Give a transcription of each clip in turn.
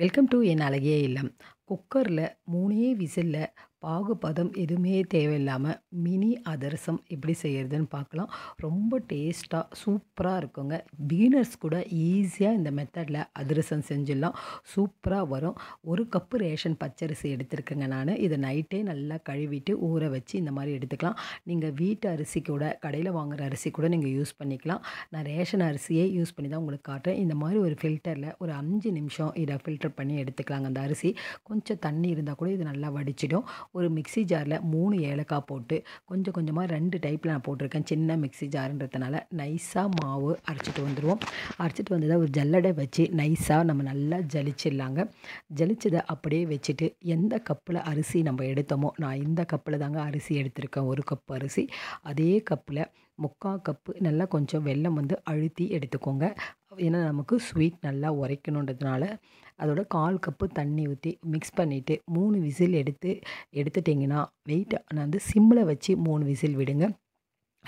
welcome to என் அழகிய இல்லம் குக்கரில் மூணே விசிலில் பாகுபதம் எதுவுமே தேவையில்லாமல் மினி அதிரசம் எப்படி செய்கிறதுன்னு பார்க்கலாம் ரொம்ப டேஸ்ட்டாக சூப்பராக இருக்குங்க பிகினர்ஸ் கூட ஈஸியாக இந்த மெத்தடில் அதிரசம் செஞ்சிடலாம் சூப்பராக வரும் ஒரு கப்பு ரேஷன் பச்சரிசி எடுத்துருக்கேங்க நான் இதை நைட்டே நல்லா கழுவிட்டு ஊற வச்சு இந்த மாதிரி எடுத்துக்கலாம் நீங்கள் வீட்டு அரிசி கூட கடையில் வாங்குகிற அரிசி கூட நீங்கள் யூஸ் பண்ணிக்கலாம் நான் ரேஷன் அரிசியே யூஸ் பண்ணி தான் உங்களுக்கு காட்டுறேன் இந்த மாதிரி ஒரு ஃபில்டரில் ஒரு அஞ்சு நிமிஷம் இதை ஃபில்டர் பண்ணி எடுத்துக்கலாங்க அந்த அரிசி கொஞ்சம் தண்ணி இருந்தால் கூட இது நல்லா வடிச்சிடும் ஒரு மிக்சி ஜாரில் மூணு ஏலக்காய் போட்டு கொஞ்சம் கொஞ்சமாக ரெண்டு டைப்பில் நான் போட்டிருக்கேன் சின்ன மிக்சி ஜாருன்றதுனால நைஸாக மாவு அரைச்சிட்டு வந்துடுவோம் அரைச்சிட்டு வந்ததை ஒரு ஜல்லடை வச்சு நைஸாக நம்ம நல்லா ஜலிச்சிடலாங்க ஜலிச்சதை அப்படியே வச்சுட்டு எந்த கப்பில் அரிசி நம்ம எடுத்தோமோ நான் இந்த கப்பில் தாங்க அரிசி எடுத்திருக்கேன் ஒரு கப் அரிசி அதே கப்பில் முக்கால் கப்பு நல்லா கொஞ்சம் வெல்லம் வந்து அழுத்தி எடுத்துக்கோங்க ஏன்னா நமக்கு ஸ்வீட் நல்லா உரைக்கணுன்றதுனால அதோட கால் கப்பு தண்ணி ஊற்றி மிக்ஸ் பண்ணிவிட்டு மூணு விசில் எடுத்து எடுத்துட்டிங்கன்னா வெயிட் நான் வந்து சிம்மில் வச்சு மூணு விசில் விடுங்க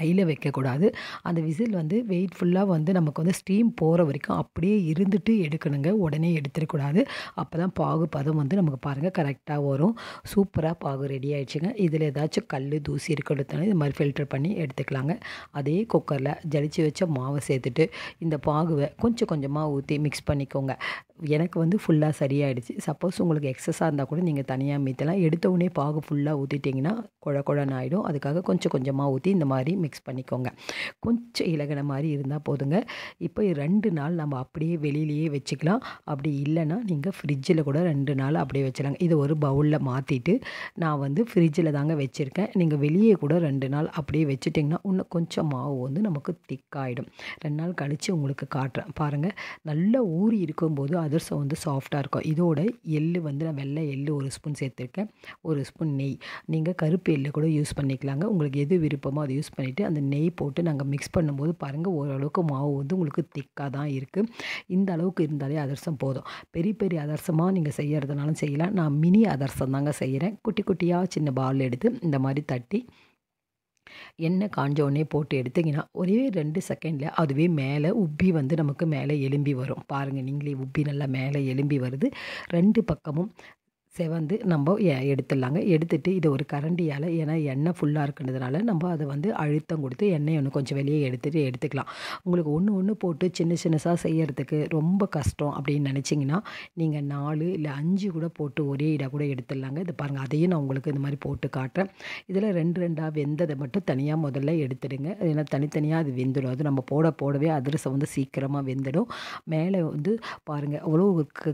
ஹையில் வைக்கக்கூடாது அந்த விசில் வந்து வெயிட் ஃபுல்லாக வந்து நமக்கு வந்து ஸ்டீம் போகிற வரைக்கும் அப்படியே இருந்துட்டு எடுக்கணுங்க உடனே எடுத்துடக்கூடாது அப்போ தான் பாகு பதம் வந்து நமக்கு பாருங்கள் கரெக்டாக வரும் சூப்பராக பாகு ரெடி ஆகிடுச்சுங்க இதில் ஏதாச்சும் கல் தூசி இருக்கிறதுனால இது மாதிரி ஃபில்டர் பண்ணி எடுத்துக்கலாங்க அதே குக்கரில் ஜலிச்சு வச்ச மாவை சேர்த்துட்டு இந்த பாகுவை கொஞ்சம் கொஞ்சமாக ஊற்றி மிக்ஸ் பண்ணிக்கோங்க எனக்கு வந்து ஃபுல்லாக சரியாயிடுச்சு சப்போஸ் உங்களுக்கு எக்ஸஸாக இருந்தால் கூட நீங்கள் தனியாக மீத்தலாம் எடுத்த உடனே பாகு ஃபுல்லாக ஊற்றிட்டிங்கன்னா குழ குழன்னு ஆகிடும் அதுக்காக கொஞ்சம் கொஞ்சமாக ஊற்றி இந்த மாதிரி மிக்ஸ் பண்ணிக்கோங்க கொஞ்சம் இலகின மாதிரி இருந்தால் போதுங்க இப்போ ரெண்டு நாள் நம்ம அப்படியே வெளியிலேயே வச்சுக்கலாம் அப்படி இல்லைன்னா நீங்கள் ஃப்ரிட்ஜில் கூட ரெண்டு நாள் அப்படியே வச்சிடலாங்க இது ஒரு பவுலில் மாற்றிட்டு நான் வந்து ஃப்ரிட்ஜில் தாங்க வச்சுருக்கேன் நீங்கள் வெளியே கூட ரெண்டு நாள் அப்படியே வச்சுட்டிங்கன்னா இன்னும் கொஞ்சம் மாவு வந்து நமக்கு திக்காயிடும் ரெண்டு நாள் கழித்து உங்களுக்கு காட்டுறேன் பாருங்கள் நல்லா ஊறி இருக்கும்போது அதிரசம் வந்து சாஃப்டாக இருக்கும் இதோட எள் வந்து நான் வெள்ளை எள் ஒரு ஸ்பூன் சேர்த்துருக்கேன் ஒரு ஸ்பூன் நெய் நீங்கள் கருப்பு எள்ளு கூட யூஸ் பண்ணிக்கலாங்க உங்களுக்கு எது விருப்பமோ அதை யூஸ் பண்ணிவிட்டு பண்ணிவிட்டு அந்த நெய் போட்டு நாங்கள் மிக்ஸ் பண்ணும்போது பாருங்கள் ஓரளவுக்கு மாவு வந்து உங்களுக்கு திக்காக தான் இருக்குது இந்த அளவுக்கு இருந்தாலே அதிரசம் போதும் பெரிய பெரிய அதிரசமாக நீங்கள் செய்கிறதுனாலும் செய்யலாம் நான் மினி அதிரசம் தாங்க செய்கிறேன் குட்டி குட்டியாக சின்ன பால் எடுத்து இந்த மாதிரி தட்டி எண்ணெய் காஞ்ச உடனே போட்டு எடுத்திங்கன்னா ஒரே ரெண்டு செகண்டில் அதுவே மேலே உப்பி வந்து நமக்கு மேலே எலும்பி வரும் பாருங்கள் நீங்களே உப்பி நல்லா மேலே எலும்பி வருது ரெண்டு பக்கமும் செவந்து நம்ம எடுத்துடலாங்க எடுத்துட்டு இதை ஒரு கரண்டியால் ஏன்னா எண்ணெய் ஃபுல்லாக இருக்குன்றதுனால நம்ம அதை வந்து அழுத்தம் கொடுத்து எண்ணெய் ஒன்று கொஞ்சம் வெளியே எடுத்துகிட்டு எடுத்துக்கலாம் உங்களுக்கு ஒன்று ஒன்று போட்டு சின்ன சின்னசாக செய்கிறதுக்கு ரொம்ப கஷ்டம் அப்படின்னு நினச்சிங்கன்னா நீங்கள் நாலு இல்லை அஞ்சு கூட போட்டு ஒரே இடாக கூட எடுத்துடலாங்க இது பாருங்கள் அதையும் நான் உங்களுக்கு இந்த மாதிரி போட்டு காட்டுறேன் இதில் ரெண்டு ரெண்டாக வெந்ததை மட்டும் தனியாக முதல்ல எடுத்துடுங்க ஏன்னா தனித்தனியாக அது வெந்துடும் அது நம்ம போட போடவே அதிரசம் வந்து சீக்கிரமாக வெந்துடும் மேலே வந்து பாருங்கள் அவ்வளோ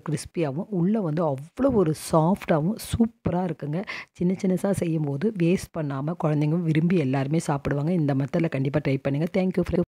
கிறிஸ்பியாகவும் உள்ளே வந்து அவ்வளோ ஒரு சா சாஃப்டாகவும் சூப்பராக இருக்குங்க சின்ன சின்னசாக செய்யும்போது வேஸ்ட் பண்ணாமல் குழந்தைங்க விரும்பி எல்லாருமே சாப்பிடுவாங்க இந்த மெத்தடில் கண்டிப்பாக ட்ரை பண்ணுங்கள் தேங்க்யூ